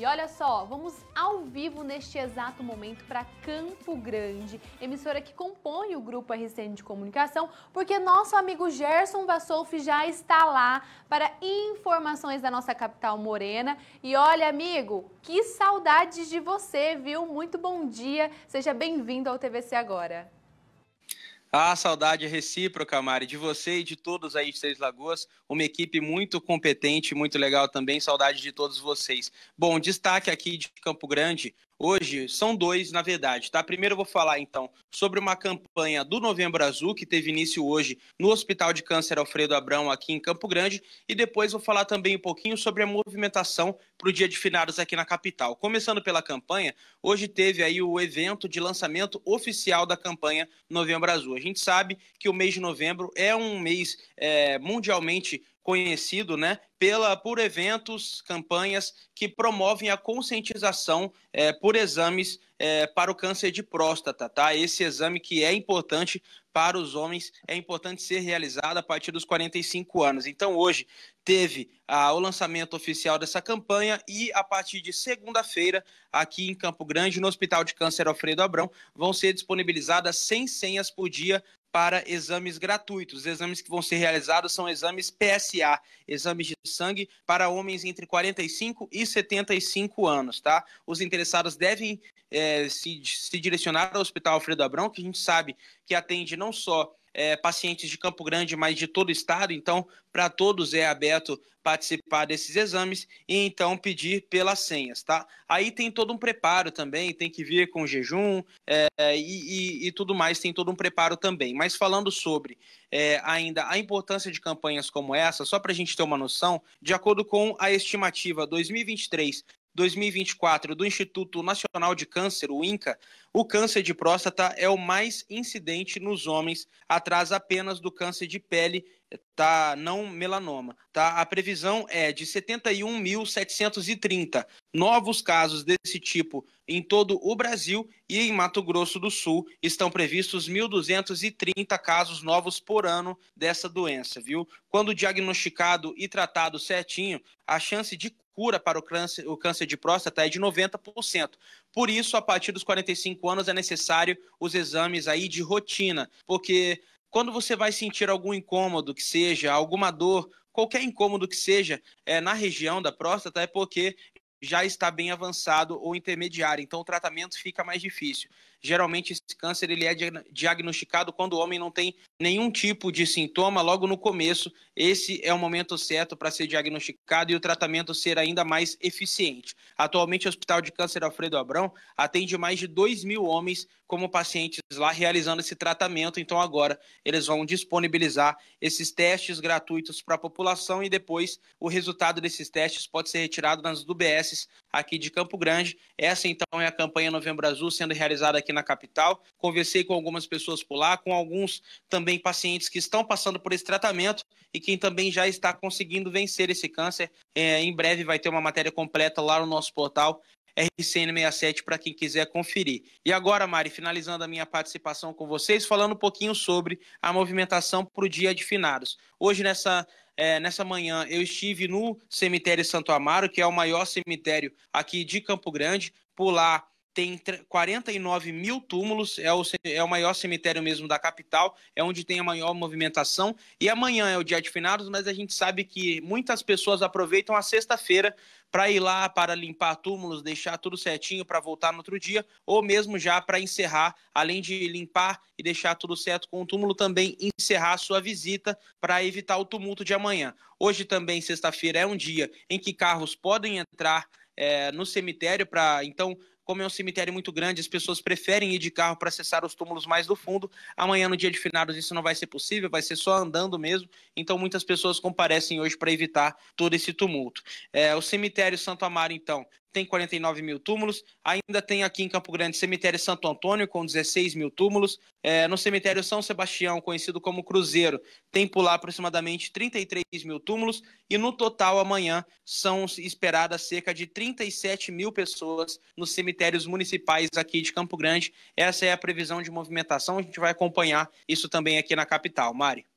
E olha só, vamos ao vivo neste exato momento para Campo Grande, emissora que compõe o grupo RCN de Comunicação, porque nosso amigo Gerson Vassolfi já está lá para informações da nossa capital morena. E olha, amigo, que saudades de você, viu? Muito bom dia, seja bem-vindo ao TVC Agora. Ah, saudade é recíproca, Mari, de você e de todos aí de Seis Lagoas, uma equipe muito competente, muito legal também, saudade de todos vocês. Bom, destaque aqui de Campo Grande Hoje são dois, na verdade, tá? Primeiro eu vou falar então sobre uma campanha do Novembro Azul que teve início hoje no Hospital de Câncer Alfredo Abrão aqui em Campo Grande e depois vou falar também um pouquinho sobre a movimentação para o Dia de Finados aqui na capital. Começando pela campanha, hoje teve aí o evento de lançamento oficial da campanha Novembro Azul. A gente sabe que o mês de novembro é um mês é, mundialmente conhecido né, pela, por eventos, campanhas que promovem a conscientização é, por exames é, para o câncer de próstata. Tá? Esse exame que é importante para os homens, é importante ser realizado a partir dos 45 anos. Então, hoje teve ah, o lançamento oficial dessa campanha e, a partir de segunda-feira, aqui em Campo Grande, no Hospital de Câncer Alfredo Abrão, vão ser disponibilizadas 100 senhas por dia para exames gratuitos. Os exames que vão ser realizados são exames PSA, exames de sangue para homens entre 45 e 75 anos, tá? Os interessados devem é, se, se direcionar ao Hospital Alfredo Abrão, que a gente sabe que atende não só é, pacientes de Campo Grande, mas de todo o estado. Então, para todos é aberto participar desses exames e então pedir pelas senhas, tá? Aí tem todo um preparo também, tem que vir com jejum é, e, e, e, tudo mais, tem todo um preparo também. Mas falando sobre é, ainda a importância de campanhas como essa, só para a gente ter uma noção, de acordo com a estimativa 2023 2024 do Instituto Nacional de Câncer, o INCA, o câncer de próstata é o mais incidente nos homens, atrás apenas do câncer de pele, tá, não melanoma tá? A previsão é de 71.730 novos casos desse tipo em todo o Brasil e em Mato Grosso do Sul estão previstos 1.230 casos novos por ano dessa doença, viu? Quando diagnosticado e tratado certinho, a chance de cura para o câncer, o câncer de próstata é de 90%. Por isso, a partir dos 45 anos é necessário os exames aí de rotina, porque quando você vai sentir algum incômodo, que seja alguma dor qualquer incômodo que seja é, na região da próstata é porque já está bem avançado ou intermediário, então o tratamento fica mais difícil. Geralmente esse câncer ele é diagnosticado quando o homem não tem nenhum tipo de sintoma logo no começo. Esse é o momento certo para ser diagnosticado e o tratamento ser ainda mais eficiente. Atualmente, o Hospital de Câncer Alfredo Abrão atende mais de 2 mil homens como pacientes lá realizando esse tratamento. Então agora eles vão disponibilizar esses testes gratuitos para a população e depois o resultado desses testes pode ser retirado nas UBSs aqui de Campo Grande. Essa então é a campanha Novembro Azul sendo realizada aqui aqui na capital. Conversei com algumas pessoas por lá, com alguns também pacientes que estão passando por esse tratamento e quem também já está conseguindo vencer esse câncer. É, em breve vai ter uma matéria completa lá no nosso portal RCN67 para quem quiser conferir. E agora, Mari, finalizando a minha participação com vocês, falando um pouquinho sobre a movimentação para o Dia de Finados. Hoje, nessa, é, nessa manhã, eu estive no cemitério Santo Amaro, que é o maior cemitério aqui de Campo Grande. Por lá, tem 49 mil túmulos, é o, é o maior cemitério mesmo da capital, é onde tem a maior movimentação. E amanhã é o dia de finados, mas a gente sabe que muitas pessoas aproveitam a sexta-feira para ir lá para limpar túmulos, deixar tudo certinho para voltar no outro dia, ou mesmo já para encerrar, além de limpar e deixar tudo certo com o túmulo, também encerrar a sua visita para evitar o tumulto de amanhã. Hoje também, sexta-feira, é um dia em que carros podem entrar é, no cemitério para então como é um cemitério muito grande, as pessoas preferem ir de carro para acessar os túmulos mais do fundo. Amanhã, no dia de finados, isso não vai ser possível, vai ser só andando mesmo. Então, muitas pessoas comparecem hoje para evitar todo esse tumulto. É, o cemitério Santo Amaro, então, tem 49 mil túmulos. Ainda tem aqui em Campo Grande Cemitério Santo Antônio, com 16 mil túmulos. É, no Cemitério São Sebastião, conhecido como Cruzeiro, tem por lá aproximadamente 33 mil túmulos. E no total, amanhã, são esperadas cerca de 37 mil pessoas nos cemitérios municipais aqui de Campo Grande. Essa é a previsão de movimentação. A gente vai acompanhar isso também aqui na capital. Mari.